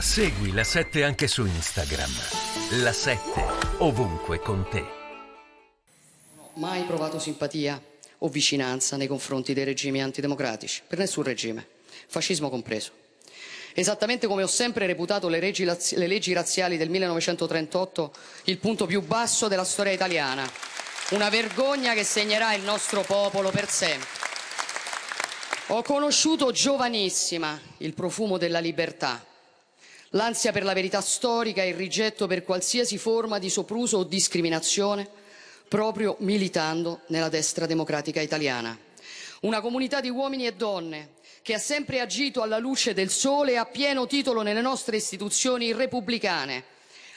Segui la 7 anche su Instagram. La 7 ovunque con te. Non ho mai provato simpatia o vicinanza nei confronti dei regimi antidemocratici, per nessun regime, fascismo compreso. Esattamente come ho sempre reputato le leggi, le leggi razziali del 1938 il punto più basso della storia italiana, una vergogna che segnerà il nostro popolo per sempre. Ho conosciuto giovanissima il profumo della libertà l'ansia per la verità storica e il rigetto per qualsiasi forma di sopruso o discriminazione, proprio militando nella destra democratica italiana. Una comunità di uomini e donne che ha sempre agito alla luce del sole e a pieno titolo nelle nostre istituzioni repubblicane,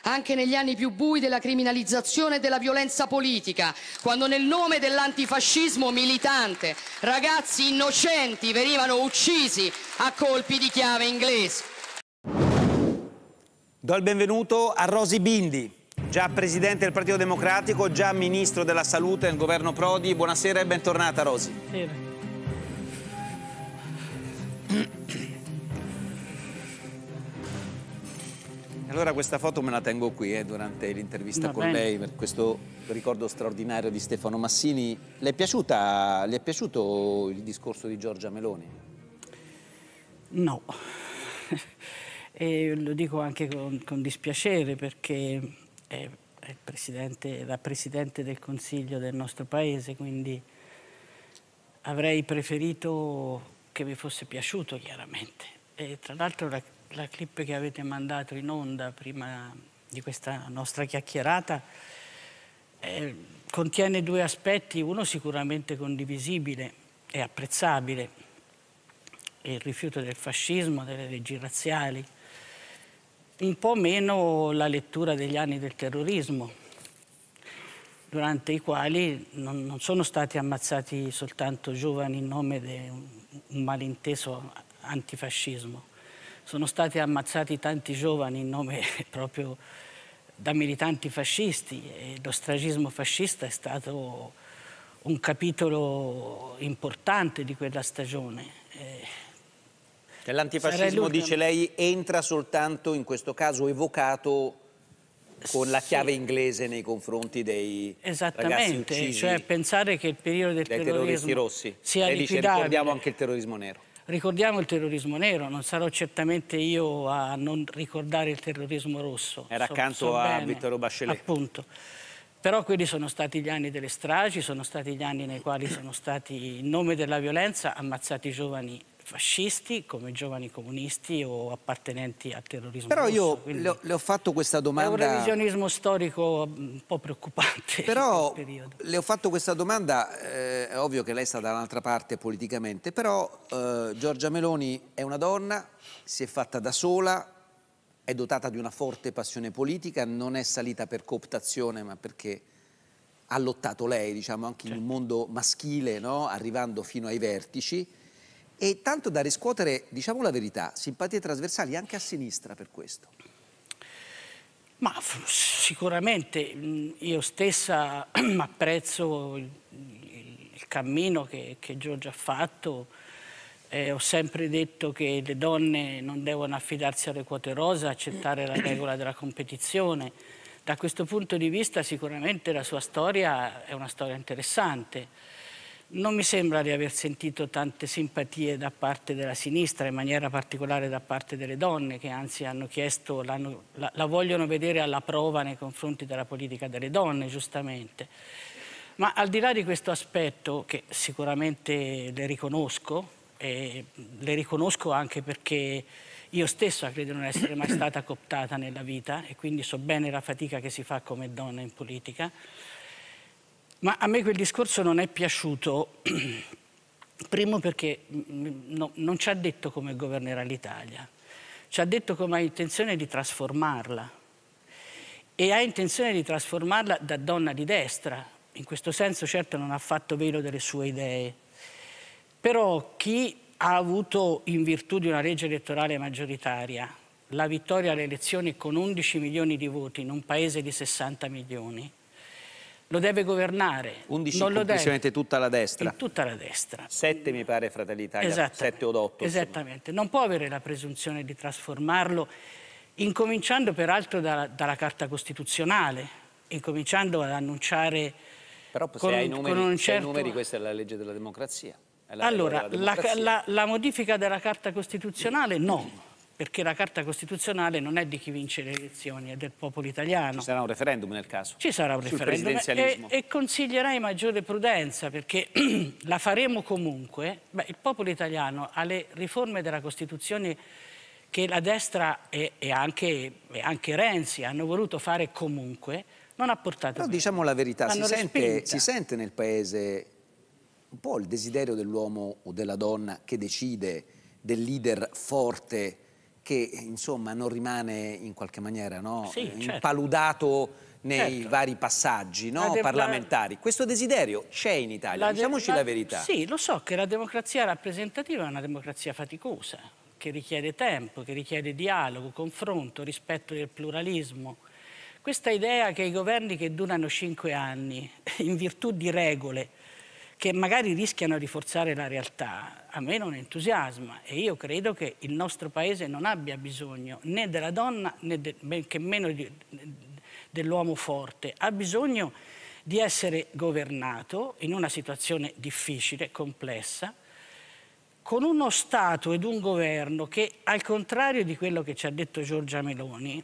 anche negli anni più bui della criminalizzazione e della violenza politica, quando nel nome dell'antifascismo militante ragazzi innocenti venivano uccisi a colpi di chiave inglese. Do il benvenuto a Rosi Bindi, già presidente del Partito Democratico, già ministro della Salute nel governo Prodi. Buonasera e bentornata Rosi. Sì. Allora questa foto me la tengo qui eh, durante l'intervista con bene. lei per questo ricordo straordinario di Stefano Massini. Le è, piaciuta, le è piaciuto il discorso di Giorgia Meloni? No. E lo dico anche con, con dispiacere perché è, è presidente, la Presidente del Consiglio del nostro Paese, quindi avrei preferito che vi fosse piaciuto chiaramente. E tra l'altro la, la clip che avete mandato in onda prima di questa nostra chiacchierata eh, contiene due aspetti, uno sicuramente condivisibile e apprezzabile, il rifiuto del fascismo, delle leggi razziali, un po' meno la lettura degli anni del terrorismo, durante i quali non, non sono stati ammazzati soltanto giovani in nome di un, un malinteso antifascismo, sono stati ammazzati tanti giovani in nome proprio da militanti fascisti e lo stragismo fascista è stato un capitolo importante di quella stagione. Eh, L'antifascismo, dice lei, entra soltanto in questo caso evocato con la chiave sì. inglese nei confronti dei Esattamente, cioè pensare che il periodo del terrorismo terroristi rossi. sia Lei liquidabile. dice ricordiamo anche il terrorismo nero. Ricordiamo il terrorismo nero, non sarò certamente io a non ricordare il terrorismo rosso. Era so, accanto so a bene, Vittorio Bachelet. Appunto. Però quelli sono stati gli anni delle stragi, sono stati gli anni nei quali sono stati, in nome della violenza, ammazzati giovani fascisti come giovani comunisti o appartenenti al terrorismo Però io le ho, le ho, fatto questa domanda... È un revisionismo storico mm, un po' preoccupante Però le ho fatto questa domanda, eh, è ovvio che lei sta dall'altra parte politicamente, però eh, Giorgia Meloni è una donna, si è fatta da sola, è dotata di una forte passione politica, non è salita per cooptazione ma perché ha lottato lei, diciamo, anche certo. in un mondo maschile, no? arrivando fino ai vertici e tanto da riscuotere, diciamo la verità, simpatie trasversali anche a sinistra per questo. Ma sicuramente io stessa apprezzo il, il cammino che, che Giorgio ha fatto, eh, ho sempre detto che le donne non devono affidarsi alle quote rosa, accettare la regola della competizione. Da questo punto di vista sicuramente la sua storia è una storia interessante. Non mi sembra di aver sentito tante simpatie da parte della sinistra, in maniera particolare da parte delle donne, che anzi hanno chiesto, la, la vogliono vedere alla prova nei confronti della politica delle donne, giustamente. Ma al di là di questo aspetto, che sicuramente le riconosco, e le riconosco anche perché io stessa credo non essere mai stata cooptata nella vita e quindi so bene la fatica che si fa come donna in politica, ma a me quel discorso non è piaciuto, primo perché mm, mm, no, non ci ha detto come governerà l'Italia, ci ha detto come ha intenzione di trasformarla e ha intenzione di trasformarla da donna di destra, in questo senso certo non ha fatto velo delle sue idee, però chi ha avuto in virtù di una legge elettorale maggioritaria la vittoria alle elezioni con 11 milioni di voti in un paese di 60 milioni, lo deve governare. 11 non complessivamente tutta la destra. In tutta la destra. 7 mi pare Fratelli Italia, 7 o 8. Esattamente, non può avere la presunzione di trasformarlo, incominciando peraltro da, dalla Carta Costituzionale, incominciando ad annunciare... Però se con, hai numeri, certo... numeri, questa è la legge della democrazia. La allora, La, la, la modifica della Carta Costituzionale no perché la Carta Costituzionale non è di chi vince le elezioni, è del popolo italiano. Ci sarà un referendum nel caso? Ci sarà un referendum e, e consiglierei maggiore prudenza perché la faremo comunque. Beh, il popolo italiano alle riforme della Costituzione che la destra e, e, anche, e anche Renzi hanno voluto fare comunque non ha portato... Però bene. diciamo la verità, si sente, si sente nel paese un po' il desiderio dell'uomo o della donna che decide, del leader forte che insomma non rimane in qualche maniera no? sì, impaludato certo. nei certo. vari passaggi no? parlamentari. Questo desiderio c'è in Italia, la diciamoci la, la verità. Sì, lo so che la democrazia rappresentativa è una democrazia faticosa, che richiede tempo, che richiede dialogo, confronto, rispetto del pluralismo. Questa idea che i governi che durano cinque anni, in virtù di regole, che magari rischiano di forzare la realtà, a me non entusiasma e io credo che il nostro paese non abbia bisogno né della donna né de, ben che meno dell'uomo forte, ha bisogno di essere governato in una situazione difficile, complessa, con uno Stato ed un governo che, al contrario di quello che ci ha detto Giorgia Meloni,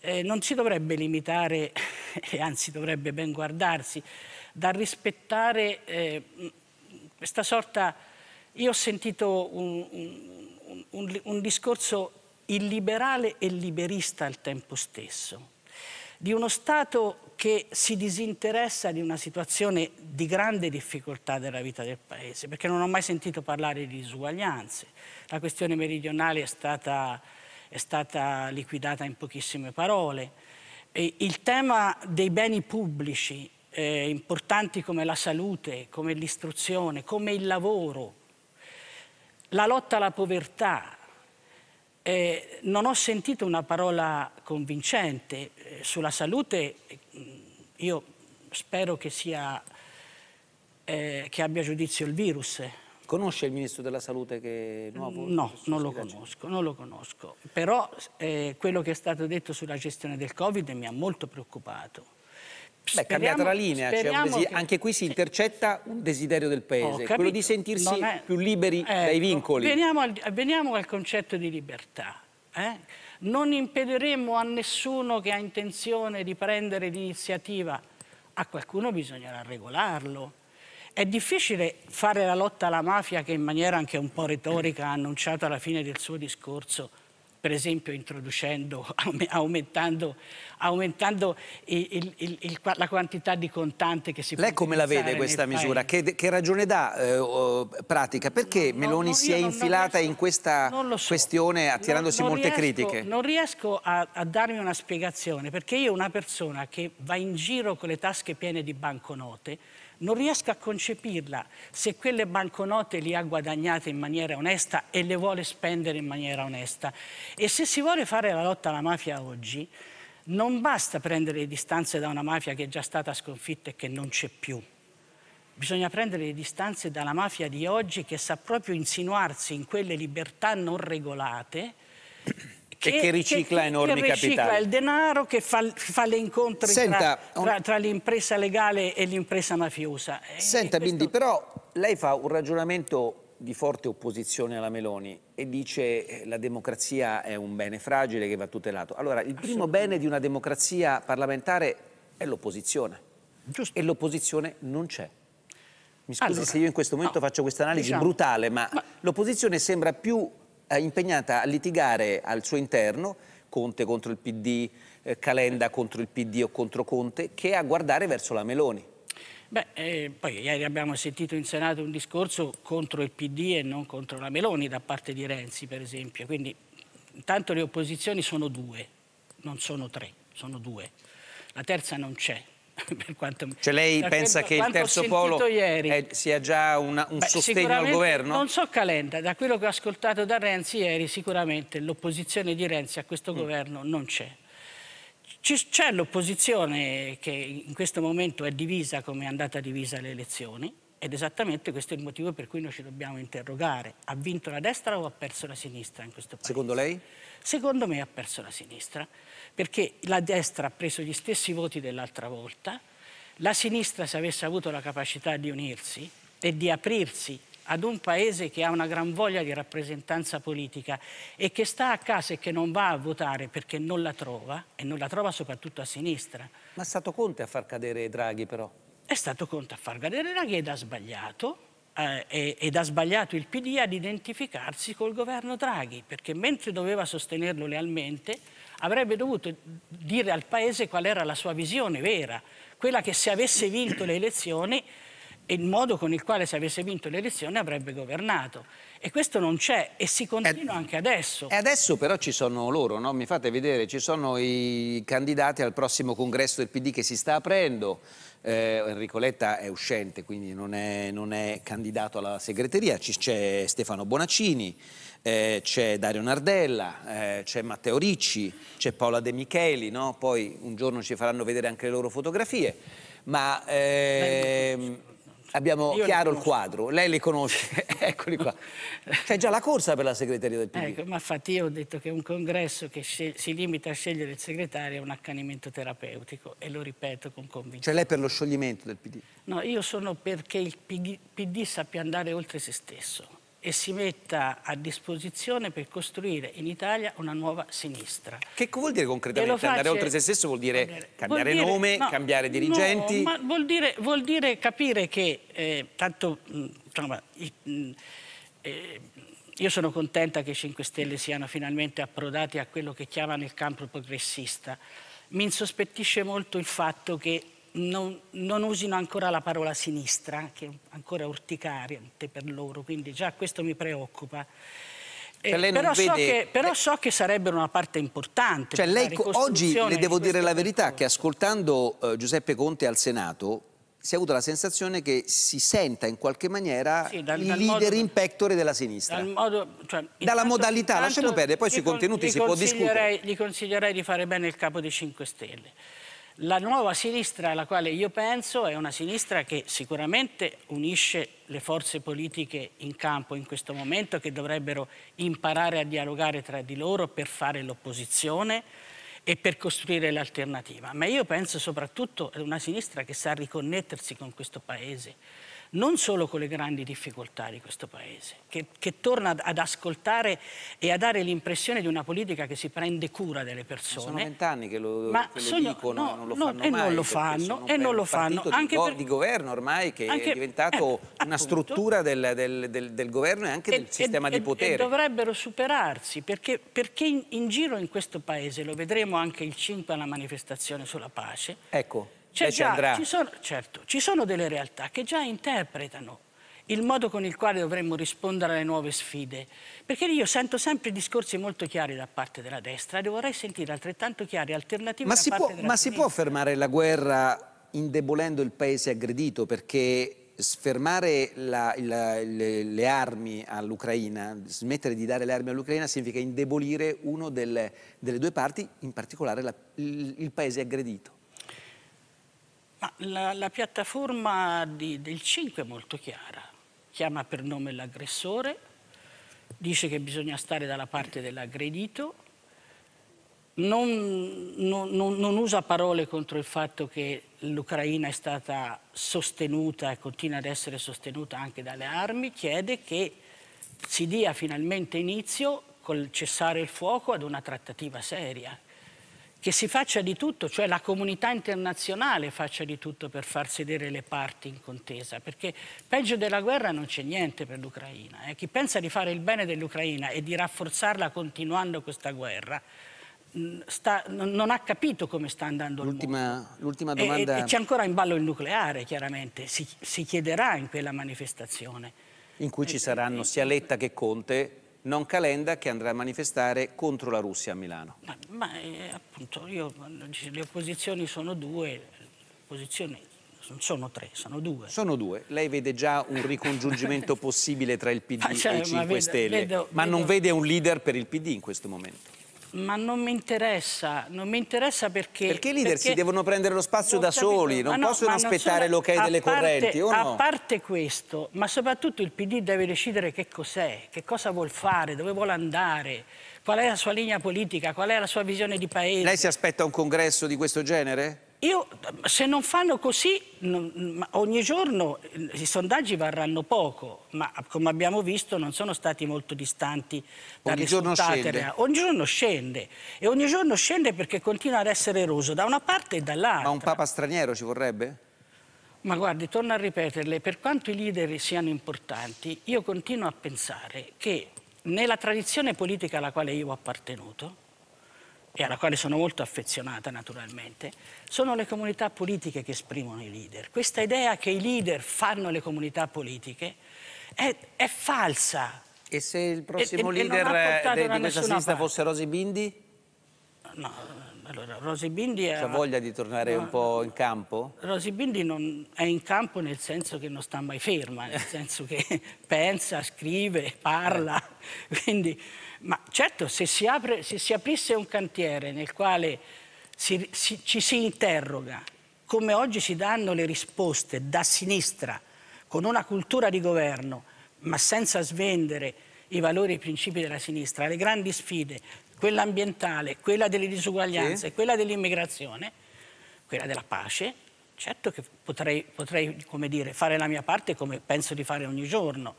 eh, non si dovrebbe limitare, e anzi dovrebbe ben guardarsi, da rispettare eh, questa sorta, io ho sentito un, un, un, un discorso illiberale e liberista al tempo stesso, di uno Stato che si disinteressa di una situazione di grande difficoltà della vita del Paese, perché non ho mai sentito parlare di disuguaglianze. La questione meridionale è stata, è stata liquidata in pochissime parole. il tema dei beni pubblici eh, importanti come la salute, come l'istruzione, come il lavoro, la lotta alla povertà. Eh, non ho sentito una parola convincente eh, sulla salute, mm, io spero che, sia, eh, che abbia giudizio il virus, Conosce il ministro della salute che è nuovo? No, non lo, conosco, non lo, conosco, Però eh, quello che è stato detto sulla gestione del Covid mi ha molto preoccupato. Beh, è cambiata la linea, cioè che... anche qui si intercetta un desiderio del Paese, oh, quello di sentirsi è... più liberi ecco, dai vincoli. Veniamo al, veniamo al, concetto di libertà. Eh? Non impediremo a nessuno che ha intenzione di prendere l'iniziativa, a qualcuno bisognerà regolarlo. È difficile fare la lotta alla mafia che in maniera anche un po' retorica ha annunciato alla fine del suo discorso per esempio introducendo, aumentando, aumentando il, il, il, la quantità di contante che si Lei può Lei come la vede questa misura? Che, che, ragione dà eh, pratica? Perché no, Meloni no, si è infilata riesco, in questa so. questione attirandosi non, non molte riesco, critiche? Non riesco a, a darmi una spiegazione perché io una persona che va in giro con le tasche piene di banconote non riesco a concepirla se quelle banconote le ha guadagnate in maniera onesta e le vuole spendere in maniera onesta. E se si vuole fare la lotta alla mafia oggi, non basta prendere le distanze da una mafia che è già stata sconfitta e che non c'è più. Bisogna prendere le distanze dalla mafia di oggi che sa proprio insinuarsi in quelle libertà non regolate e che ricicla che, enormi che ricicla capitali. il denaro, che fa, fa le incontri Senta, tra, tra, tra l'impresa legale e l'impresa mafiosa. Senta questo... Bindi, però lei fa un ragionamento di forte opposizione alla Meloni e dice che eh, la democrazia è un bene fragile che va tutelato. Allora, il primo bene di una democrazia parlamentare è l'opposizione. Giusto. E l'opposizione non c'è. Mi scusi allora, se io in questo momento no, faccio questa analisi diciamo, brutale, ma, ma l'opposizione sembra più impegnata a litigare al suo interno Conte contro il PD, eh, Calenda contro il PD o contro Conte, che a guardare verso la Meloni. Beh, eh, poi ieri abbiamo sentito in Senato un discorso contro il PD e non contro la Meloni da parte di Renzi, per esempio. Quindi intanto le opposizioni sono due, non sono tre, sono due. La terza non c'è, Quanto... Cioè lei pensa quello, che il terzo polo è, eh, sia già una, un Beh, sostegno al governo? Non so Calenda, da quello che ho ascoltato da Renzi ieri sicuramente l'opposizione di Renzi a questo mm. governo non c'è. C'è l'opposizione che in questo momento è divisa come è andata divisa le elezioni, ed esattamente questo è il motivo per cui noi ci dobbiamo interrogare. Ha vinto la destra o ha perso la sinistra in questo paese? Secondo lei? Secondo me ha perso la sinistra, perché la destra ha preso gli stessi voti dell'altra volta, la sinistra se avesse avuto la capacità di unirsi e di aprirsi ad un paese che ha una gran voglia di rappresentanza politica e che sta a casa e che non va a votare perché non la trova, e non la trova soprattutto a sinistra. Ma è stato Conte a far cadere Draghi però? è stato Conte a far cadere Draghi ed ha sbagliato, eh, ed ha sbagliato il PD ad identificarsi col governo Draghi, perché mentre doveva sostenerlo lealmente avrebbe dovuto dire al Paese qual era la sua visione vera, quella che se avesse vinto le elezioni e il modo con il quale se avesse vinto le elezioni avrebbe governato. E questo non c'è e si continua e, anche adesso. E adesso però ci sono loro, no? mi fate vedere, ci sono i candidati al prossimo congresso del PD che si sta aprendo. Eh, Enrico Letta è uscente, quindi non è, non è candidato alla segreteria, c'è Stefano Bonaccini, eh, c'è Dario Nardella, eh, c'è Matteo Ricci, c'è Paola De Micheli, no? poi un giorno ci faranno vedere anche le loro fotografie. Ma... Ehm, Abbiamo Io chiaro il quadro, lei li conosce, eccoli qua. C'è già la corsa per la segreteria del PD. Ecco, ma infatti io ho detto che un congresso che si limita a scegliere il segretario è un accanimento terapeutico e lo ripeto con convinzione. Cioè lei per lo scioglimento del PD? No, io sono perché il PD, PD sappia andare oltre se stesso e si metta a disposizione per costruire in Italia una nuova sinistra. Che vuol dire concretamente? Faccio... Andare oltre se stesso vuol dire vuol cambiare dire, nome, no, cambiare dirigenti? No, vuol, dire, vuol dire, capire che eh, tanto... Mm, insomma, mm, eh, io sono contenta che i 5 Stelle siano finalmente approdati a quello che chiamano il campo progressista. Mi insospettisce molto il fatto che non, non, usino ancora la parola sinistra, che è ancora urticariante per loro, quindi già questo mi preoccupa. Eh, cioè però, vede... so che, però, so che, sarebbero una parte importante. Cioè lei, oggi le devo dire la verità, persone. che ascoltando eh, Giuseppe Conte al Senato si è avuta la sensazione che si senta in qualche maniera sì, dal, il dal leader modo, in pectore della sinistra. Dal modo, cioè, intanto, Dalla modalità, lasciamo perdere, poi sui contenuti si può discutere. Gli consiglierei di fare bene il capo dei 5 Stelle. La nuova sinistra alla quale io penso è una sinistra che sicuramente unisce le forze politiche in campo in questo momento che dovrebbero imparare a dialogare tra di loro per fare l'opposizione e per costruire l'alternativa. Ma io penso soprattutto a una sinistra che sa riconnettersi con questo paese, non solo con le grandi difficoltà di questo Paese, che, che torna ad ascoltare e a dare l'impressione di una politica che si prende cura delle persone. Ma sono vent'anni che lo, ma che sono, lo dicono, no, non lo fanno no, mai. E non lo fanno, e non lo fanno. Anche di, per, di governo ormai che anche, è diventato eh, una struttura del, del, del, del, governo e anche e, del sistema e, di potere. E dovrebbero superarsi, perché, perché in, in giro in questo Paese, lo vedremo anche il 5 alla manifestazione sulla pace, ecco c'è cioè, già, ci sono, certo, ci sono delle realtà che già interpretano il modo con il quale dovremmo rispondere alle nuove sfide. Perché io sento sempre discorsi molto chiari da parte della destra e vorrei sentire altrettanto chiari alternative ma da parte può, della Ma si può fermare la guerra indebolendo il paese aggredito? Perché sfermare la, la, le, le, armi all'Ucraina, smettere di dare le armi all'Ucraina significa indebolire una delle, delle, due parti, in particolare la, il, il paese aggredito. La, la, piattaforma di, del 5 è molto chiara, chiama per nome l'aggressore, dice che bisogna stare dalla parte dell'aggredito, non, non, non, non, usa parole contro il fatto che l'Ucraina è stata sostenuta e continua ad essere sostenuta anche dalle armi, chiede che si dia finalmente inizio col cessare il fuoco ad una trattativa seria che si faccia di tutto, cioè la comunità internazionale faccia di tutto per far sedere le parti in contesa, perché peggio della guerra non c'è niente per l'Ucraina. Eh. Chi pensa di fare il bene dell'Ucraina e di rafforzarla continuando questa guerra, mm, Sta, non ha capito come sta andando l'ultima, L'ultima domanda... E, e c'è ancora in ballo il nucleare, chiaramente. Si, si chiederà in quella manifestazione. In cui eh, ci saranno eh, sia Letta che Conte non Calenda che andrà a manifestare contro la Russia a Milano. Ma, ma eh, appunto io, cioè, le opposizioni sono due, opposizioni non sono tre, sono due. Sono due. Lei vede già un ricongiungimento possibile tra il PD ah, cioè, e i 5 vedo, Stelle, vedo, ma vedo... non vede un leader per il PD in questo momento. Ma non mi interessa, non mi interessa perché... Perché i leader perché si devono prendere lo spazio da soli, non ah, no, possono aspettare l'ok okay delle correnti, o no? A parte questo, ma soprattutto il PD deve decidere che cos'è, che cosa vuol fare, dove vuole andare, qual è la sua linea politica, qual è la sua visione di paese. Lei si aspetta un congresso di questo genere? Io, se non fanno così, ogni giorno i sondaggi varranno poco, ma come abbiamo visto non sono stati molto distanti dal ogni risultato giorno Ogni giorno scende e ogni giorno scende perché continua ad essere eroso da una parte e dall'altra. Ma un papa straniero ci vorrebbe? Ma guardi, torno a ripeterle, per quanto i leader siano importanti, io continuo a pensare che nella tradizione politica alla quale io ho appartenuto, e alla quale sono molto affezionata naturalmente, sono le comunità politiche che esprimono i leader. Questa idea che i leader fanno le comunità politiche è, è falsa. E se il prossimo e, leader eh, e, e di questa sinistra fosse Rosi Bindi? No, allora, Rosy Bindi ha... C'ha voglia di tornare no, un po' in campo? Rosy Bindi non è in campo nel senso che non sta mai ferma, nel senso che pensa, scrive, parla. Eh. Quindi, ma certo, se si, apre, se si, aprisse un cantiere nel quale si, si, ci si interroga come oggi si danno le risposte da sinistra, con una cultura di governo, ma senza svendere i valori e i principi della sinistra, alle grandi sfide, quella ambientale, quella delle disuguaglianze, sì. quella dell'immigrazione, quella della pace, certo che potrei, potrei dire, fare la mia parte come penso di fare ogni giorno.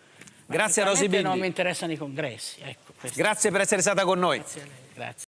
Grazie a Rosy Bindi. non mi interessano i congressi. Ecco, Grazie per essere stata con noi. Grazie a lei. Grazie.